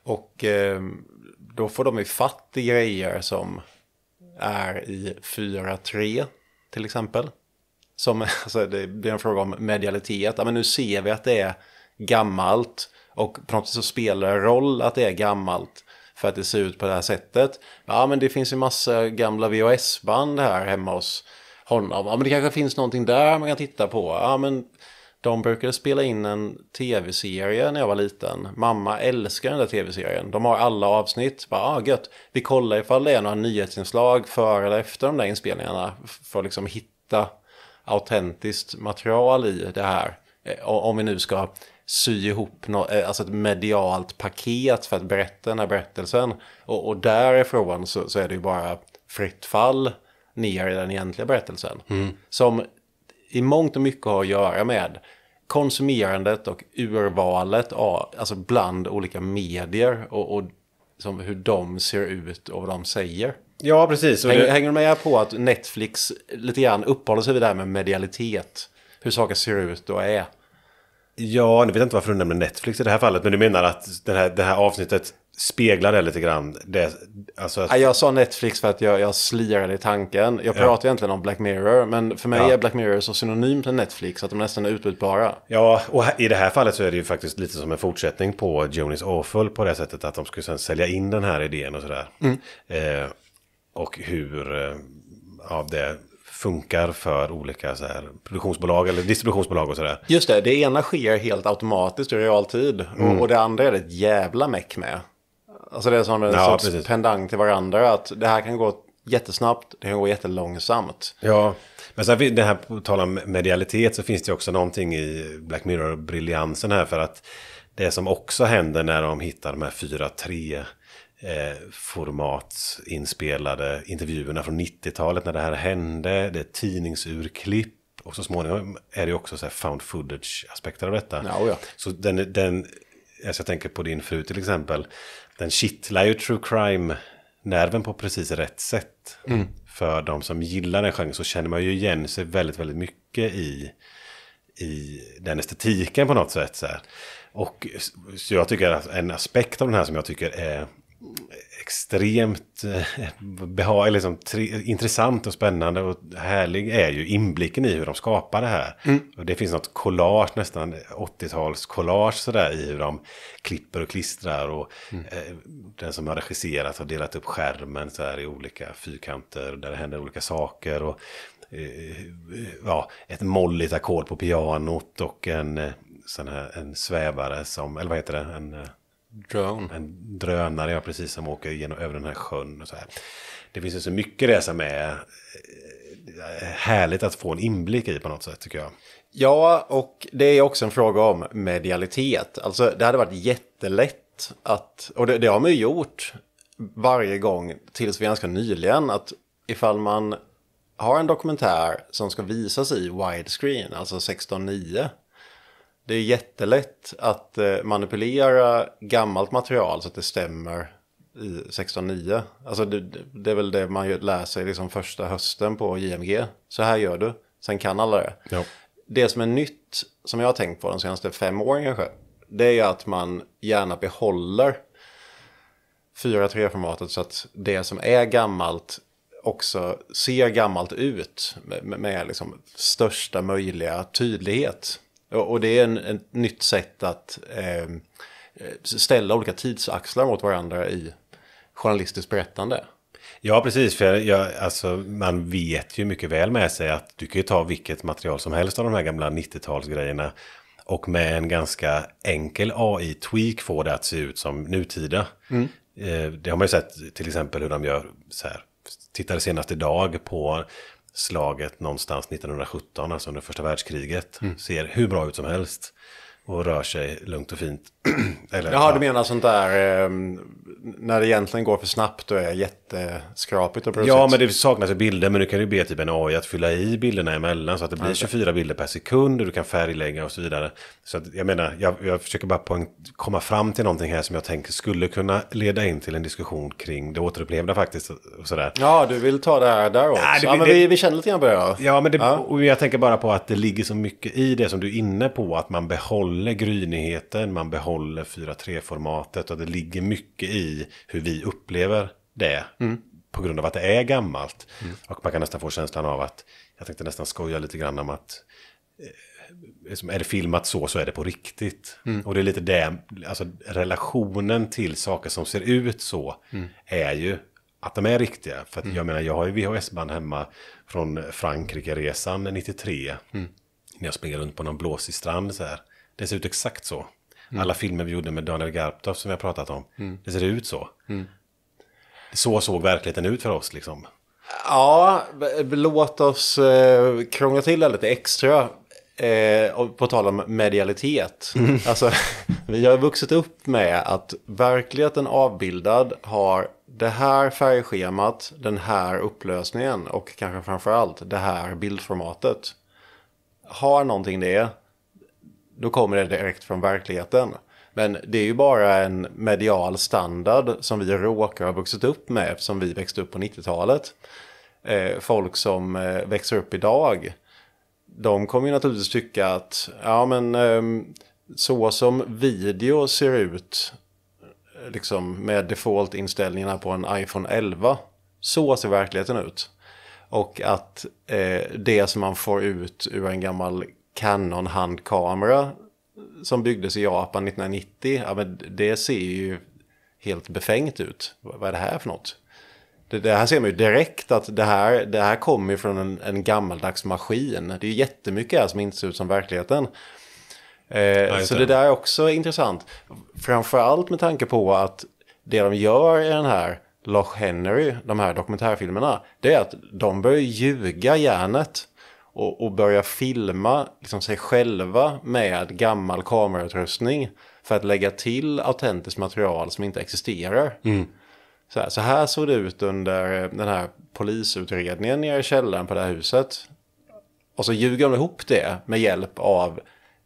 Och eh, då får de ju fatt i grejer som är i 4.3 till exempel. Som, alltså, det blir en fråga om medialitet. Ja, men nu ser vi att det är gammalt och på något sätt så spelar det roll att det är gammalt för att det ser ut på det här sättet. Ja, men det finns ju massa gamla VHS-band här hemma hos honom. Ja, men det kanske finns någonting där man kan titta på. Ja, men de brukade spela in en tv-serie när jag var liten. Mamma älskar den där tv-serien. De har alla avsnitt. Bara, ah, gött. Vi kollar ifall det är några nyhetsinslag före eller efter de där inspelningarna. För att liksom hitta autentiskt material i det här. Eh, om vi nu ska sy ihop no eh, alltså ett medialt paket för att berätta den här berättelsen. Och, och därifrån så, så är det ju bara fritt fall ner i den egentliga berättelsen. Mm. Som i mångt och mycket har att göra med konsumerandet och urvalet av, alltså bland olika medier och, och som hur de ser ut och vad de säger. Ja, precis. Hänger, det... hänger du med på att Netflix lite grann uppehåller sig vid det här med medialitet? Hur saker ser ut och är. Ja, nu vet jag inte varför du nämner Netflix i det här fallet, men du menar att det här, det här avsnittet speglar det lite grann. Det, alltså att... Jag sa Netflix för att jag, jag slirar i tanken. Jag pratar ja. egentligen om Black Mirror, men för mig ja. är Black Mirror så synonymt med Netflix att de nästan är utbytbara. Ja, och i det här fallet så är det ju faktiskt lite som en fortsättning på Jonis Awful på det sättet att de skulle sen sälja in den här idén och sådär. Mm. Eh, och hur eh, ja, det funkar för olika så här, produktionsbolag eller distributionsbolag och sådär. Just det, det ena sker helt automatiskt i realtid mm. och det andra är det ett jävla meck med. Alltså det är som en sorts pendang till varandra. Att det här kan gå jättesnabbt, det kan gå jättelångsamt. Ja, men sen det här på tal om medialitet så finns det också någonting i Black Mirror-briljansen här. För att det som också händer när de hittar de här 4-3 eh, formatsinspelade intervjuerna från 90-talet när det här hände. Det är tidningsurklipp och så småningom är det också så här found footage-aspekter av detta. Ja, ja. Så den, den alltså jag tänker på din fru till exempel, den kittlar ju true crime-nerven på precis rätt sätt. Mm. För de som gillar den genren så känner man ju igen sig väldigt, väldigt mycket i, i den estetiken på något sätt. Så här. Och så jag tycker att en aspekt av den här som jag tycker är extremt eh, behag, liksom, tri, intressant och spännande och härlig är ju inblicken i hur de skapar det här. Mm. Och det finns något collage, nästan 80-tals collage sådär i hur de klipper och klistrar. Och mm. eh, den som har regisserat har delat upp skärmen så här i olika fyrkanter där det händer olika saker. Och, eh, ja, ett molligt ackord på pianot och en, eh, sån här, en svävare som, eller vad heter det? En, eh, drön. En drönare, ja precis, som åker genom, över den här sjön. Och så här. Det finns ju så mycket det som är eh, härligt att få en inblick i på något sätt tycker jag. Ja, och det är också en fråga om medialitet. Alltså det hade varit jättelätt att, och det, det har man ju gjort varje gång tills vi ganska nyligen, att ifall man har en dokumentär som ska visas i widescreen, alltså 16.9, det är jättelätt att eh, manipulera gammalt material så att det stämmer i 16.9. Alltså det, det, är väl det man lär sig liksom första hösten på JMG. Så här gör du, sen kan alla det. Ja. Det som är nytt, som jag har tänkt på de senaste fem åren kanske, det är ju att man gärna behåller 4.3-formatet så att det som är gammalt också ser gammalt ut med, med liksom största möjliga tydlighet. Och det är en, ett nytt sätt att ehm, eh, ställa olika tidsaxlar mot varandra i journalistiskt berättande. Ja, precis. För jag, jag, alltså, man vet ju mycket väl med sig att du kan ju ta vilket material som helst av de här gamla 90-talsgrejerna och med en ganska enkel AI-tweak få det att se ut som nutida. Mm. Eh, det har man ju sett till exempel hur de gör så här. Tittade senast idag på slaget någonstans 1917, alltså under första världskriget, mm. ser hur bra ut som helst och rör sig lugnt och fint. Eller, Jaha, ja. du menar sånt där eh, när det egentligen går för snabbt och är jätteskrapigt? Och ja, men det saknas ju bilder, men nu kan du be typ en AI att fylla i bilderna emellan så att det blir 24 bilder per sekund och du kan färglägga och så vidare. Så att, jag menar, jag, jag försöker bara poäng, komma fram till någonting här som jag tänker skulle kunna leda in till en diskussion kring det återupplevda faktiskt. Och sådär. Ja, du vill ta det här där också. Nej, det, ja, men det, vi, vi känner lite grann på det. Ja, men det, ja. Och jag tänker bara på att det ligger så mycket i det som du är inne på, att man behåller behåller grynigheten, man behåller 4.3-formatet och det ligger mycket i hur vi upplever det. Mm. På grund av att det är gammalt. Mm. Och man kan nästan få känslan av att, jag tänkte nästan skoja lite grann om att eh, är det filmat så så är det på riktigt. Mm. Och det är lite det, alltså relationen till saker som ser ut så mm. är ju att de är riktiga. För mm. jag menar, jag har ju VHS-band hemma från Frankrike-resan 93. Mm. När jag springer runt på någon blåsig strand så här. Det ser ut exakt så. Mm. Alla filmer vi gjorde med Daniel Garptoff som vi har pratat om. Mm. Det ser ut så. Mm. Så såg verkligheten ut för oss liksom. Ja, låt oss eh, krångla till det lite extra. Eh, på tal om medialitet. Mm. Alltså, vi har vuxit upp med att verkligheten avbildad har det här färgschemat, den här upplösningen och kanske framför allt det här bildformatet. Har någonting det då kommer det direkt från verkligheten. Men det är ju bara en medial standard som vi råkar ha vuxit upp med eftersom vi växte upp på 90-talet. Eh, folk som eh, växer upp idag, de kommer ju naturligtvis tycka att ja men eh, så som video ser ut, liksom med default-inställningarna på en iPhone 11, så ser verkligheten ut. Och att eh, det som man får ut ur en gammal Canon handkamera som byggdes i Japan 1990, ja, men det ser ju helt befängt ut. Vad är det här för något? Det, det här ser man ju direkt att det här, det här kommer från en, en gammaldags maskin. Det är jättemycket här som inte ser ut som verkligheten. Eh, så det där är också intressant. Framförallt med tanke på att det de gör i den här Loch Henry, de här dokumentärfilmerna, det är att de börjar ljuga järnet och, och börja filma liksom, sig själva med gammal kamerautrustning för att lägga till autentiskt material som inte existerar. Mm. Så, här, så här såg det ut under eh, den här polisutredningen nere i källaren på det här huset. Och så ljuger de ihop det med hjälp av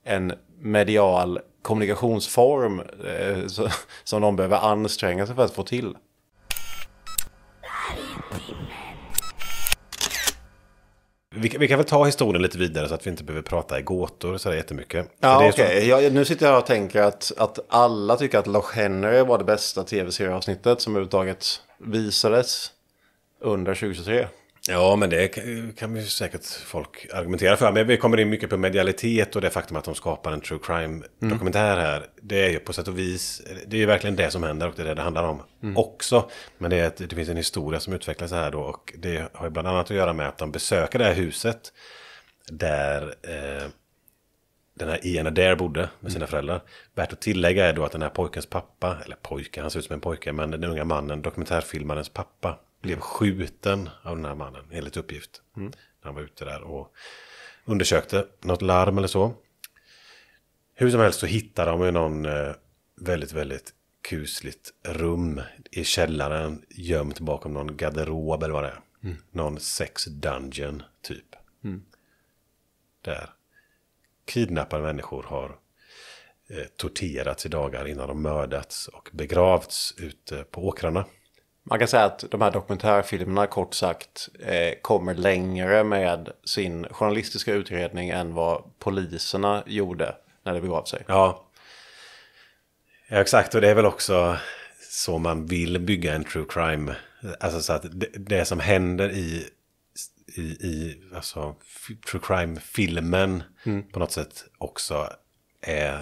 en medial kommunikationsform eh, som de behöver anstränga sig för att få till. vi, vi, kan väl ta historien lite vidare så att vi inte behöver prata i gåtor sådär jättemycket. Ja, okay. jag, nu sitter jag och tänker att, att alla tycker att Loch Henry var det bästa tv-serieavsnittet som överhuvudtaget visades under 2023. Ja, men det kan ju säkert folk argumentera för. Men vi kommer in mycket på medialitet och det faktum att de skapar en true crime-dokumentär mm. här. Det är ju på sätt och vis, det är ju verkligen det som händer och det är det det handlar om mm. också. Men det, är ett, det finns en historia som utvecklas här då och det har ju bland annat att göra med att de besöker det här huset där eh, den här Ian Adair bodde med sina mm. föräldrar. Värt att tillägga är då att den här pojkens pappa, eller pojke, han ser ut som en pojke, men den unga mannen, dokumentärfilmarens pappa, blev skjuten av den här mannen, enligt uppgift. Mm. När han var ute där och undersökte något larm eller så. Hur som helst så hittade de ju någon eh, väldigt, väldigt kusligt rum i källaren gömt bakom någon garderob eller vad det är. Mm. Någon sex dungeon typ. Mm. Där kidnappade människor har eh, torterats i dagar innan de mördats och begravts ute på åkrarna. Man kan säga att de här dokumentärfilmerna kort sagt eh, kommer längre med sin journalistiska utredning än vad poliserna gjorde när det begav sig. Ja, ja exakt. Och det är väl också så man vill bygga en true crime. Alltså så att det, det som händer i, i, i alltså, true crime-filmen mm. på något sätt också är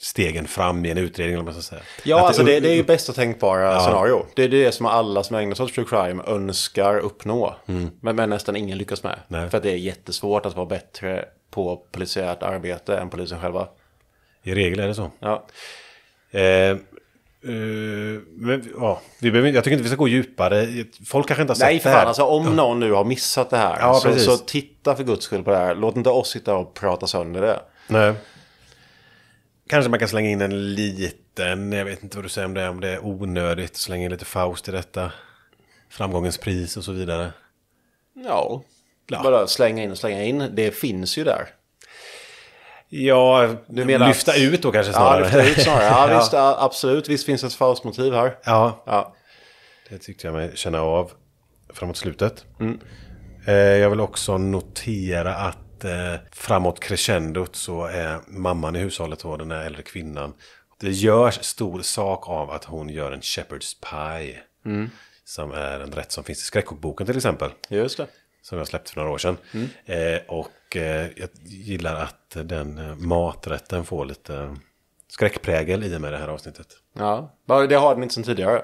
stegen fram i en utredning. Eller vad man ska säga. Ja, alltså det, det är ju bästa tänkbara ja. scenario. Det är det som alla som ägnar sig åt true crime önskar uppnå. Mm. Men, men, nästan ingen lyckas med. Nej. För att det är jättesvårt att vara bättre på polisiärt arbete än polisen själva. I regel är det så. Ja. Eh, Uh, men, ja, vi behöver, jag tycker inte vi ska gå djupare. Folk kanske inte har sett Nej, för fan, det här. Alltså, om någon nu har missat det här ja, så, så, titta för guds skull på det här. Låt inte oss sitta och prata sönder det. Nej. Kanske man kan slänga in en liten, jag vet inte vad du säger om det, om det är onödigt, slänga in lite Faust i detta. Framgångens pris och så vidare. Ja, ja. bara slänga in och slänga in, det finns ju där. Ja, du menar lyfta att... ut då kanske snarare. Ja, lyfta ut snarare. Ja, ja. absolut, visst finns ett Faust-motiv här. Ja. ja, det tyckte jag mig känna av framåt slutet. Mm. Eh, jag vill också notera att att eh, framåt crescendot så är mamman i hushållet, då, den här äldre kvinnan, det görs stor sak av att hon gör en Shepherd's Pie. Mm. Som är en rätt som finns i skräckboken till exempel. Just det. Som jag släppte för några år sedan. Mm. Eh, och eh, jag gillar att den eh, maträtten får lite skräckprägel i och med det här avsnittet. Ja, det har den inte sedan tidigare.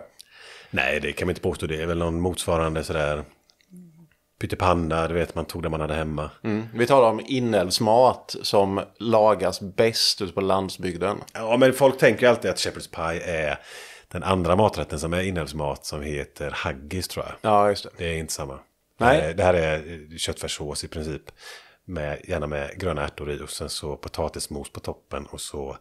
Nej, det kan man inte påstå. Det är väl någon motsvarande sådär pyttipanna, du vet man tog det man hade hemma. Mm. Vi talar om inälvsmat som lagas bäst ute på landsbygden. Ja, men folk tänker alltid att shepherd's pie är den andra maträtten som är inälvsmat som heter haggis tror jag. Ja, just det. Det är inte samma. Nej. Eh, det här är köttfärssås i princip. Med, gärna med gröna ärtor i och sen så potatismos på toppen och så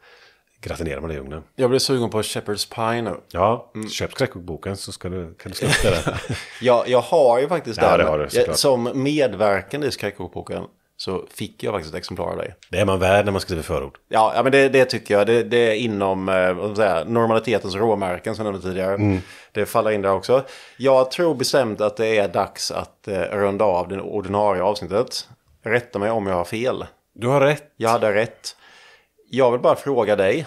gratinerar man det i ugnen. Jag blir sugen på Shepherd's Pie nu. Ja, mm. köp skräckboken så ska du, kan du slippa det. ja, jag har ju faktiskt ja, Det har du, jag, som medverkande i skräckboken så fick jag faktiskt ett exemplar av dig. Det. det är man värd när man skriver förord. Ja, ja men det, det tycker jag. Det, det är inom eh, säga, normalitetens råmärken som jag nämnde tidigare. Mm. Det faller in där också. Jag tror bestämt att det är dags att eh, runda av det ordinarie avsnittet. Rätta mig om jag har fel. Du har rätt. Jag hade rätt jag vill bara fråga dig,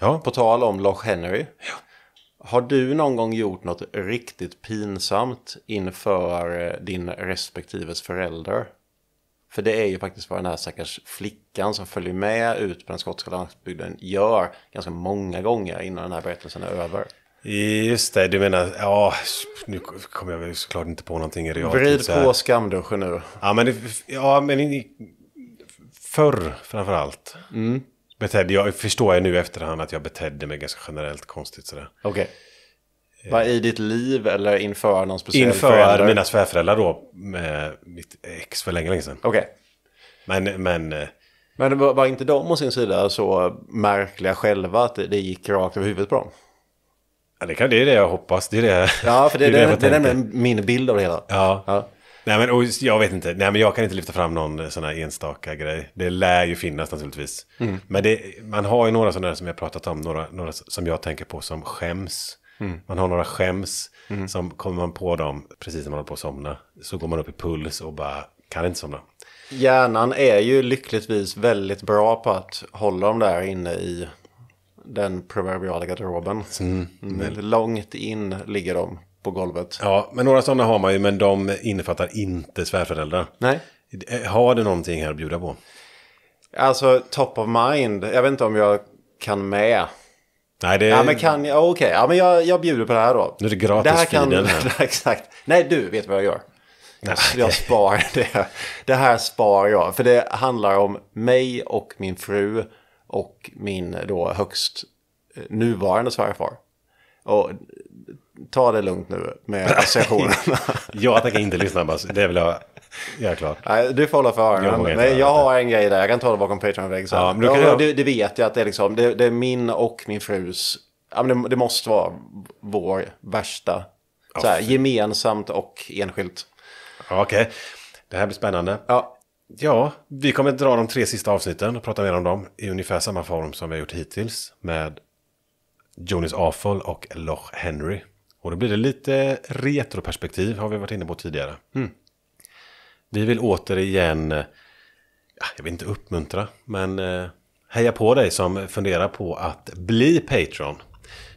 ja. på tal om Loch Henry. Ja. Har du någon gång gjort något riktigt pinsamt inför eh, din respektives föräldrar? För det är ju faktiskt vad den här stackars flickan som följer med ut på den skotska landsbygden gör ganska många gånger innan den här berättelsen är över. Just det, du menar, ja, nu kommer jag väl såklart inte på någonting i realtid. Vrid på skamduschen nu. Ja, men, ja, men förr framförallt. Mm. Betedde, jag förstår jag nu i efterhand att jag betedde mig ganska generellt konstigt sådär. Okej. Okay. Vad i ditt liv eller inför någon speciell Inför förälder? mina svärföräldrar då, med mitt ex för länge, länge sedan. Okej. Okay. Men, men... Eh, men var inte de å sin sida så märkliga själva att det gick rakt över huvudet på dem? Ja, det, kan, det är det jag hoppas. Det är det, ja, för det, det, är det, det, det är nämligen min bild av det hela. Ja. ja. Nej men och jag vet inte, nej men jag kan inte lyfta fram någon eh, sån här enstaka grej. Det lär ju finnas naturligtvis. Mm. Men det, man har ju några sådana som jag pratat om, några, några som jag tänker på som skäms. Mm. Man har några skäms, mm. som kommer man på dem precis när man håller på att somna. Så går man upp i puls och bara kan inte somna. Hjärnan är ju lyckligtvis väldigt bra på att hålla dem där inne i den proverbiala garderoben. Mm. mm. Långt in ligger de på golvet. Ja, men några sådana har man ju, men de innefattar inte svärföräldrar. Nej. Eh, har du någonting här att bjuda på? Alltså, top of mind. Jag vet inte om jag kan med. Nej, det... Ja, men kan jag? Okej, okay. ja, men jag, jag bjuder på det här då. Nu är det gratis det här kan, här. Exakt. Nej, du vet vad jag gör. Nej. Jag sparar det. Det här sparar jag. För det handlar om mig och min fru och min då högst eh, nuvarande svärfar. Och ta det lugnt nu med associationerna. jag tänker inte lyssna bara, det vill jag göra klart. Nej, du får hålla för öronen. Nej, jag har en grej där, jag kan ta det bakom Patreon-väggen Ja, men jag... det, det, vet jag att det är, liksom, det, det är min och min frus, ja, men det, det måste vara vår värsta, oh, så gemensamt och enskilt. Okej, okay. det här blir spännande. Ja. Ja, vi kommer dra de tre sista avsnitten och prata mer om dem i ungefär samma form som vi har gjort hittills med Jonas Afol och Loch Henry. Och då blir det lite retroperspektiv har vi varit inne på tidigare. Mm. Vi vill återigen, eh, jag vill inte uppmuntra, men eh, heja på dig som funderar på att bli Patreon.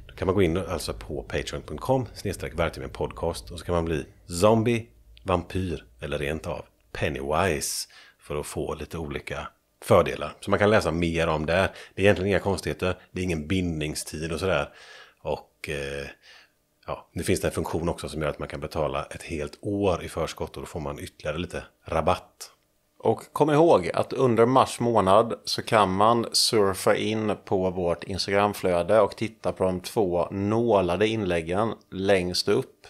Då kan man gå in alltså på patreon.com snedstreck verktyg med podcast och så kan man bli zombie, vampyr eller rent av Pennywise för att få lite olika fördelar. Så man kan läsa mer om det. Det är egentligen inga konstigheter, det är ingen bindningstid och sådär. Och eh, ja, det finns det en funktion också som gör att man kan betala ett helt år i förskott och då får man ytterligare lite rabatt. Och kom ihåg att under mars månad så kan man surfa in på vårt Instagramflöde och titta på de två nålade inläggen längst upp.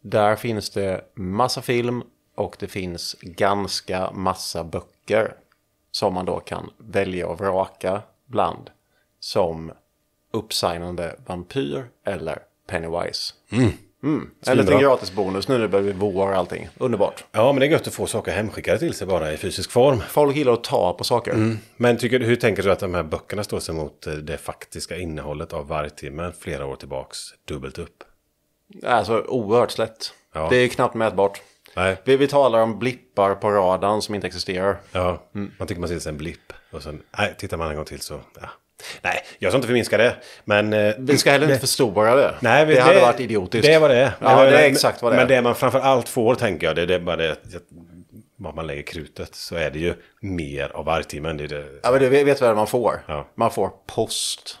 Där finns det massa film och det finns ganska massa böcker som man då kan välja och vraka bland som uppsignande vampyr eller Pennywise. Mm. Mm. En liten gratisbonus nu när det börjar bli vår och allting. Underbart. Ja, men det är gött att få saker hemskickade till sig bara i fysisk form. Folk gillar att ta på saker. Mm. Men tycker, hur tänker du att de här böckerna står sig mot eh, det faktiska innehållet av vargtimmen flera år tillbaks? Dubbelt upp. Alltså oerhört slätt. Ja. Det är knappt mätbart. Nej. Vi, vi talar om blippar på radarn som inte existerar. Ja, mm. man tycker man ser en blipp. Och sen, nej, tittar man en gång till så, ja, Nej, jag ska inte förminska det. Men eh, vi ska heller inte förstora det. Nej, det, det hade varit idiotiskt. Det var det. Ja, det, var, det är exakt vad det men är. Men det man framför allt får, tänker jag, det, det är bara det var man lägger krutet så är det ju mer av vargtimmen. Det det. Ja, men du vet vad man får? Ja. Man får post.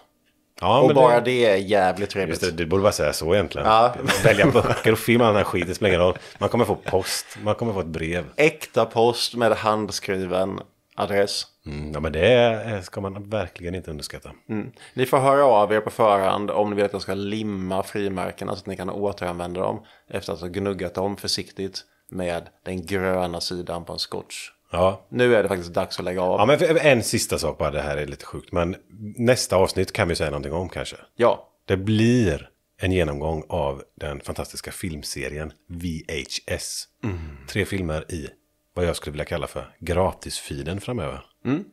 Ja, och bara det... det... är jävligt trevligt. Just det, du borde bara säga så egentligen. Ja. Välja böcker och film, den här skiten det spelar ingen roll. Man kommer få post, man kommer få ett brev. Äkta post med handskriven adress. Mm, ja, men det ska man verkligen inte underskatta. Mm. Ni får höra av er på förhand om ni vill att jag ska limma frimärkena så att ni kan återanvända dem efter att ha gnuggat dem försiktigt med den gröna sidan på en scotch. Ja. Nu är det faktiskt dags att lägga av. Ja, men en sista sak bara, det här är lite sjukt, men nästa avsnitt kan vi säga någonting om kanske. Ja. Det blir en genomgång av den fantastiska filmserien VHS. Mm. Tre filmer i vad jag skulle vilja kalla för gratisfiden framöver. Mm.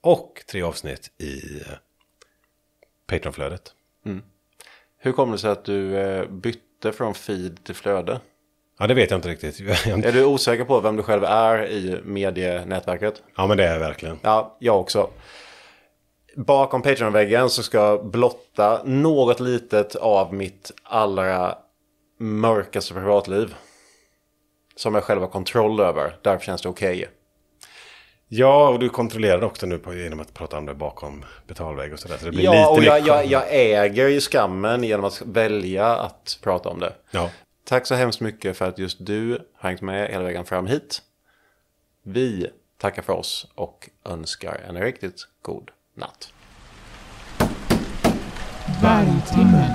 Och tre avsnitt i eh, Patreon-flödet. Mm. Hur kommer det sig att du eh, bytte från feed till flöde? Ja, det vet jag inte riktigt. är du osäker på vem du själv är i medienätverket? Ja, men det är jag verkligen. Ja, jag också. Bakom Patreon-väggen så ska jag blotta något litet av mitt allra mörkaste privatliv som jag själv har kontroll över. Därför känns det okej. Okay. Ja, och du kontrollerar också nu på, genom att prata om det bakom betalväg och sådär. Så det blir ja, lite och jag, jag, jag, äger ju skammen genom att välja att prata om det. Ja. Tack så hemskt mycket för att just du har hängt med hela vägen fram hit. Vi tackar för oss och önskar en riktigt god natt. Vargtimmen.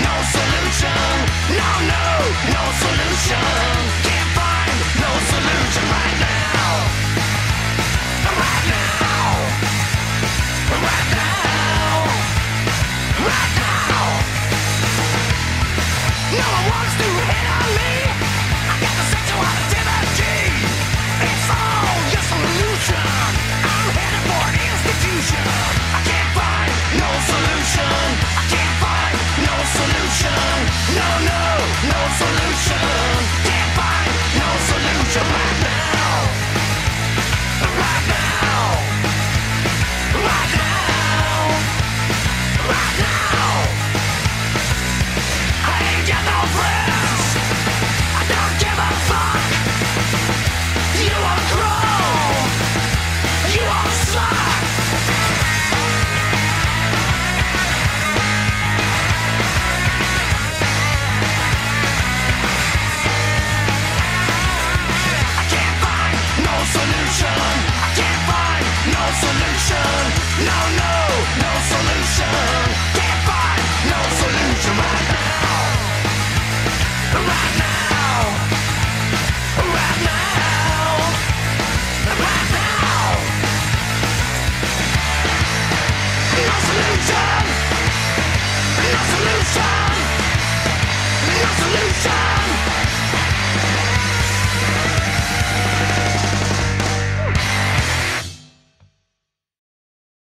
no solution